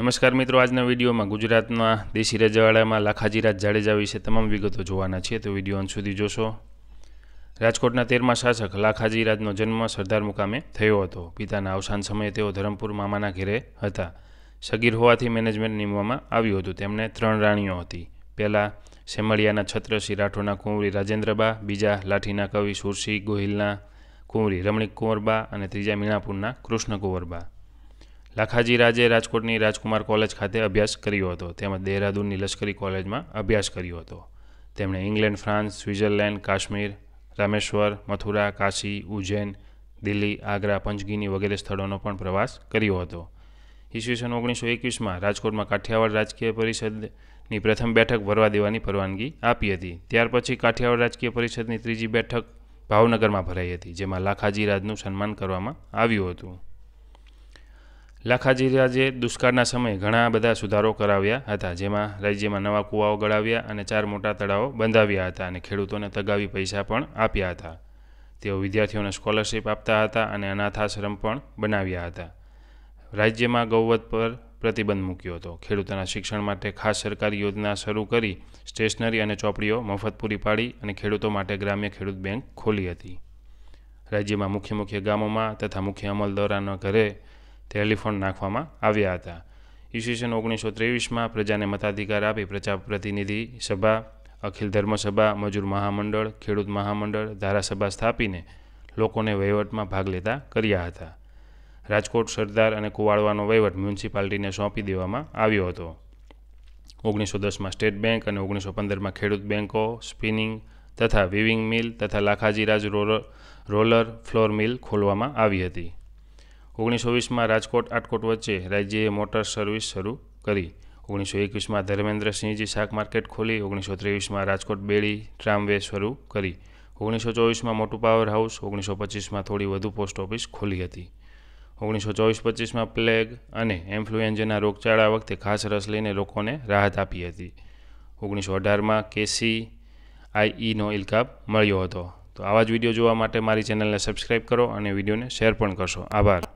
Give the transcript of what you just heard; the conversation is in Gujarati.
નમસ્કાર મિત્રો આજના વિડીયોમાં ગુજરાતના દેશી રજવાડામાં લાખાજીરાજ જાડેજા વિશે તમામ વિગતો જોવાના છે તો વિડીયો અંત સુધી જોશો રાજકોટના તેરમા શાસક લાખાજીરાજનો જન્મ સરદાર મુકામે થયો હતો પિતાના અવસાન સમયે તેઓ ધરમપુર મામાના ઘેરે હતા સગીર હોવાથી મેનેજમેન્ટ નીમવામાં આવ્યું હતું તેમને ત્રણ રાણીઓ હતી પહેલાં સેમળિયાના છત્રસિંહ રાઠોડના કુંવરી રાજેન્દ્રબા બીજા લાઠીના કવિ સુરસિંહ ગોહિલના કુંવરી રમણીક કુંવરબા અને ત્રીજા મીણાપુરના કૃષ્ણ કુંવરબા લાખાજી રાજે રાજકોટની રાજકુમાર કોલેજ ખાતે અભ્યાસ કર્યો હતો તેમજ દહેરાદૂનની લશ્કરી કોલેજમાં અભ્યાસ કર્યો હતો તેમણે England France Switzerland Kashmir Rameshwar Mathura Kashi Ujjain Delhi Agra Panchgani વગેરે સ્થળોનો પણ પ્રવાસ કર્યો હતો ઈસવીસન ઓગણીસો એકવીસમાં રાજકોટમાં કાઠિયાવાડ રાજકીય પરિષદની પ્રથમ બેઠક ભરવા દેવાની પરવાનગી આપી હતી ત્યાર પછી કાઠિયાવાડ રાજકીય પરિષદની ત્રીજી બેઠક ભાવનગરમાં ભરાઈ હતી જેમાં લાખાજી રાજનું સન્માન કરવામાં આવ્યું હતું લાખાજીરાજે જે દુષ્કાળના સમયે ઘણા બધા સુધારો કરાવ્યા હતા જેમાં રાજ્યમાં નવા કૂવાઓ ગળાવ્યા અને ચાર મોટા તળાવો બંધાવ્યા હતા અને ખેડૂતોને તગાવી પૈસા પણ આપ્યા હતા તેઓ વિદ્યાર્થીઓને સ્કોલરશિપ આપતા હતા અને અનાથાશ્રમ પણ બનાવ્યા હતા રાજ્યમાં ગૌવત પર પ્રતિબંધ મૂક્યો હતો ખેડૂતોના શિક્ષણ માટે ખાસ સરકારી યોજના શરૂ કરી સ્ટેશનરી અને ચોપડીઓ મફત પૂરી પાડી અને ખેડૂતો માટે ગ્રામ્ય ખેડૂત બેંક ખોલી હતી રાજ્યમાં મુખ્ય મુખ્ય ગામોમાં તથા મુખ્ય અમલદારોના ઘરે ટેલિફોન નાખવામાં આવ્યા હતા ઈસવીસન ઓગણીસો ત્રેવીસમાં પ્રજાને મતાધિકાર આપી પ્રજા પ્રતિનિધિ સભા અખિલ ધર્મસભા મજૂર મહામંડળ ખેડૂત મહામંડળ ધારાસભા સ્થાપીને લોકોને વહીવટમાં ભાગ લેતા કર્યા હતા રાજકોટ સરદાર અને કુવાડવાનો વહીવટ મ્યુનિસિપાલિટીને સોંપી દેવામાં આવ્યો હતો ઓગણીસો દસમાં સ્ટેટ બેંક અને ઓગણીસો પંદરમાં ખેડૂત બેંકો સ્પિનિંગ તથા વિવિંગ મિલ તથા Lakhajiraj roller roller flour mill ખોલવામાં આવી હતી ઓગણીસો વીસમાં રાજકોટ આટકોટ વચ્ચે રાજ્યએ મોટર સર્વિસ શરૂ કરી ઓગણીસો એકવીસમાં ધર્મેન્દ્રસિંહજી શાક માર્કેટ ખોલી ઓગણીસો ત્રેવીસમાં રાજકોટ બેડી ટ્રામવે શરૂ કરી ઓગણીસો ચોવીસમાં મોટું પાવર હાઉસ ઓગણીસો પચીસમાં થોડી વધુ પોસ્ટ ઓફિસ ખોલી હતી ઓગણીસો ચોવીસ પચીસમાં પ્લેગ અને ઇન્ફ્લુએન્ઝાના રોગચાળા વખતે ખાસ રસ લઈને લોકોને રાહત આપી હતી ઓગણીસો અઢારમાં કેસી આઈઈનો ઇલકાબ મળ્યો હતો તો આવા જ વિડીયો જોવા માટે મારી ચેનલને સબસ્ક્રાઈબ કરો અને વિડીયોને શેર પણ કરશો આભાર